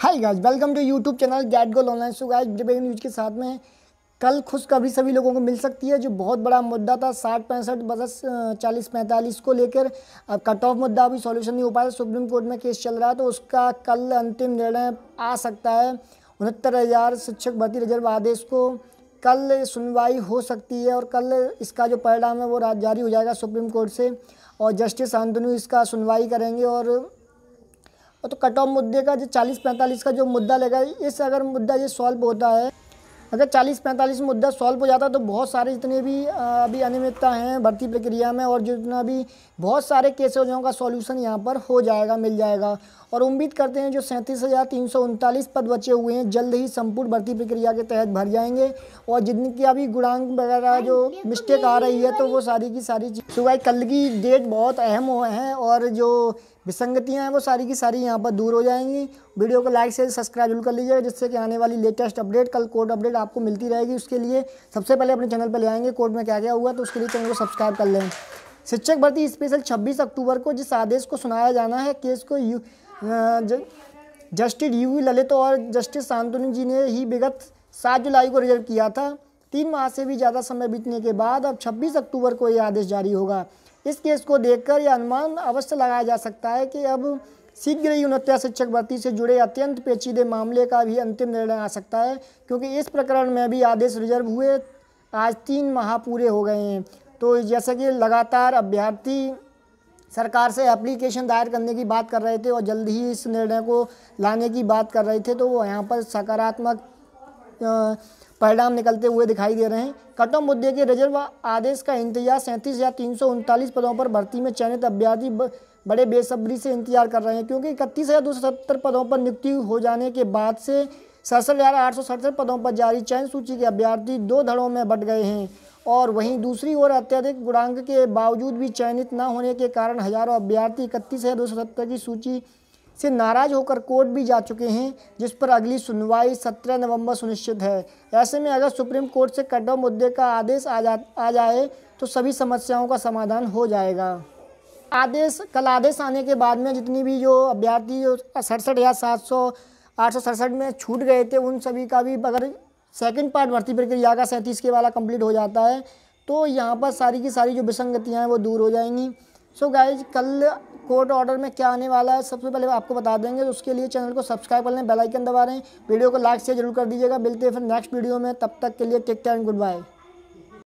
hi guys welcome to YouTube channel get goal online so guys breaking news के साथ में कल खुशखबरी सभी लोगों को मिल सकती है जो बहुत बड़ा मुद्दा था साठ पैंसठ बस चालीस पैंतालीस को लेकर अब कट ऑफ मुद्दा अभी सॉल्यूशन नहीं हो पाया सुप्रीम कोर्ट में केस चल रहा है तो उसका कल अंतिम निर्णय आ सकता है उनहत्तर हज़ार शिक्षक भर्ती रिजर्व आदेश को कल सुनवाई हो सकती है और कल इसका जो परिणाम है वो जारी हो जाएगा सुप्रीम कोर्ट से और जस्टिस आंदनू इसका सुनवाई करेंगे और तो कट ऑफ मुद्दे का जो 40-45 का जो मुद्दा लगा इस अगर मुद्दा ये सॉल्व होता है अगर 40-45 मुद्दा सॉल्व हो जाता तो बहुत सारे जितने भी अभी अनियमितता हैं भर्ती प्रक्रिया में और जितना भी बहुत सारे केसेज का सॉल्यूशन यहाँ पर हो जाएगा मिल जाएगा और उम्मीद करते हैं जो सैंतीस पद बचे हुए हैं जल्द ही संपूर्ण भर्ती प्रक्रिया के तहत भर जाएंगे और जिनकी अभी गुणांक वगैरह जो मिस्टेक तो आ रही है तो वो सारी की सारी सुबह कल की डेट बहुत अहम है और जो विसंगतियाँ हैं वो सारी की सारी यहाँ पर दूर हो जाएंगी वीडियो को लाइक से सब्सक्राइब जरूर कर लीजिएगा जिससे कि आने वाली लेटेस्ट अपडेट कल कोर्ट अपडेट आपको मिलती रहेगी उसके लिए सबसे पहले अपने चैनल पर ले आएंगे कोर्ट में क्या क्या हुआ तो उसके लिए चैनल को सब्सक्राइब कर लें शिक्षक भर्ती स्पेशल 26 अक्टूबर को जिस आदेश को सुनाया जाना है केस को यू जस्टिस यू ललित और जस्टिस शांतनु जी ने ही विगत सात जुलाई को रिजल्ट किया था तीन माह से भी ज़्यादा समय बीतने के बाद अब 26 अक्टूबर को यह आदेश जारी होगा इस केस को देखकर यह अनुमान अवश्य लगाया जा सकता है कि अब शीघ्र ही उनहत्या शिक्षक भर्ती से जुड़े अत्यंत पेचीदे मामले का भी अंतिम निर्णय आ सकता है क्योंकि इस प्रकरण में भी आदेश रिजर्व हुए आज तीन माह पूरे हो गए हैं तो जैसे कि लगातार अभ्यर्थी सरकार से एप्लीकेशन दायर करने की बात कर रहे थे और जल्द ही इस निर्णय को लाने की बात कर रहे थे तो वो यहाँ पर सकारात्मक परिणाम निकलते हुए दिखाई दे रहे हैं कटो मुद्दे के रिजर्व आदेश का इंतजार सैंतीस हजार तीन पदों पर भर्ती में चयनित अभ्यर्थी बड़े बेसब्री से इंतजार कर रहे हैं क्योंकि इकतीस हज़ार दो सौ सत्तर पदों पर नियुक्ति हो जाने के बाद से सड़सठ हज़ार आठ सौ सड़सठ पदों पर जारी चयन सूची के अभ्यर्थी दो धड़ों में बट गए हैं और वहीं दूसरी ओर अत्यधिक गुणांक के बावजूद भी चयनित न होने के कारण हज़ारों अभ्यर्थी इकतीस हज़ार दो सौ सत्तर की सूची से नाराज होकर कोर्ट भी जा चुके हैं जिस पर अगली सुनवाई 17 नवंबर सुनिश्चित है ऐसे में अगर सुप्रीम कोर्ट से कटवा मुद्दे का आदेश आ जा आ जाए तो सभी समस्याओं का समाधान हो जाएगा आदेश कल आदेश आने के बाद में जितनी भी जो अभ्यर्थी जो सड़सठ या सात सौ आठ सौ सड़सठ में छूट गए थे उन सभी का भी अगर सेकंड पार्ट भर्ती प्रक्रिया का सैंतीस के वाला कंप्लीट हो जाता है तो यहाँ पर सारी की सारी जो विसंगतियाँ हैं वो दूर हो जाएंगी सो so गाइज कल कोर्ट ऑर्डर में क्या आने वाला है सबसे पहले आपको बता देंगे तो उसके लिए चैनल को सब्सक्राइब कर लें बेल आइकन दबा रहे हैं वीडियो को लाइक से जरूर कर दीजिएगा मिलते हैं फिर नेक्स्ट वीडियो में तब तक के लिए take care and good bye